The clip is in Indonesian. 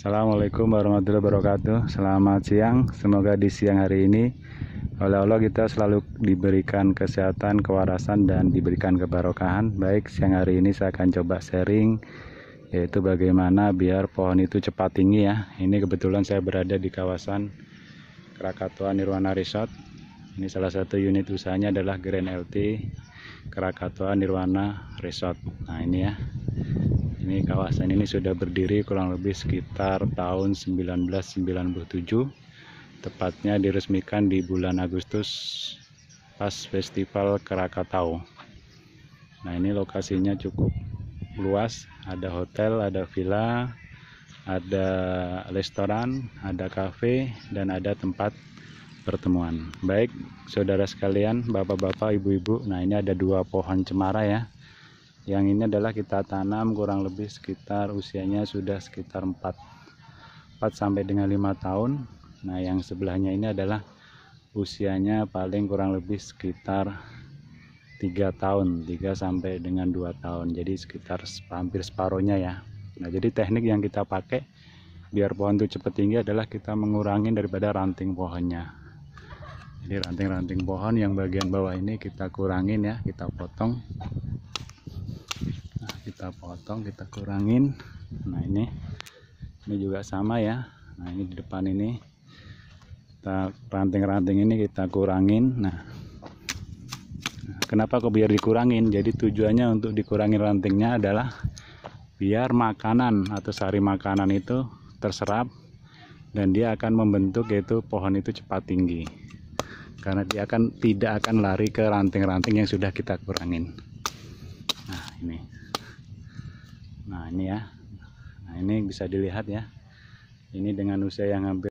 Assalamualaikum warahmatullahi wabarakatuh Selamat siang Semoga di siang hari ini Oleh Allah kita selalu diberikan kesehatan, kewarasan dan diberikan kebarokahan Baik siang hari ini saya akan coba sharing Yaitu bagaimana biar pohon itu cepat tinggi ya Ini kebetulan saya berada di kawasan Krakatoa Nirwana Resort Ini salah satu unit usahanya adalah Grand LT Krakatoa Nirwana Resort Nah ini ya ini kawasan ini sudah berdiri kurang lebih sekitar tahun 1997. Tepatnya diresmikan di bulan Agustus pas Festival Krakatau. Nah, ini lokasinya cukup luas, ada hotel, ada villa, ada restoran, ada kafe, dan ada tempat pertemuan. Baik, saudara sekalian, bapak-bapak, ibu-ibu. Nah, ini ada dua pohon cemara ya yang ini adalah kita tanam kurang lebih sekitar usianya sudah sekitar 4 4 sampai dengan 5 tahun nah yang sebelahnya ini adalah usianya paling kurang lebih sekitar 3 tahun 3 sampai dengan 2 tahun jadi sekitar hampir separohnya ya nah jadi teknik yang kita pakai biar pohon itu cepat tinggi adalah kita mengurangi daripada ranting pohonnya jadi ranting-ranting pohon yang bagian bawah ini kita kurangin ya kita potong kita potong kita kurangin nah ini ini juga sama ya nah ini di depan ini kita ranting-ranting ini kita kurangin nah kenapa kok biar dikurangin jadi tujuannya untuk dikurangin rantingnya adalah biar makanan atau sari makanan itu terserap dan dia akan membentuk yaitu pohon itu cepat tinggi karena dia akan tidak akan lari ke ranting-ranting yang sudah kita kurangin nah ini nah ini ya nah ini bisa dilihat ya ini dengan usia yang hampir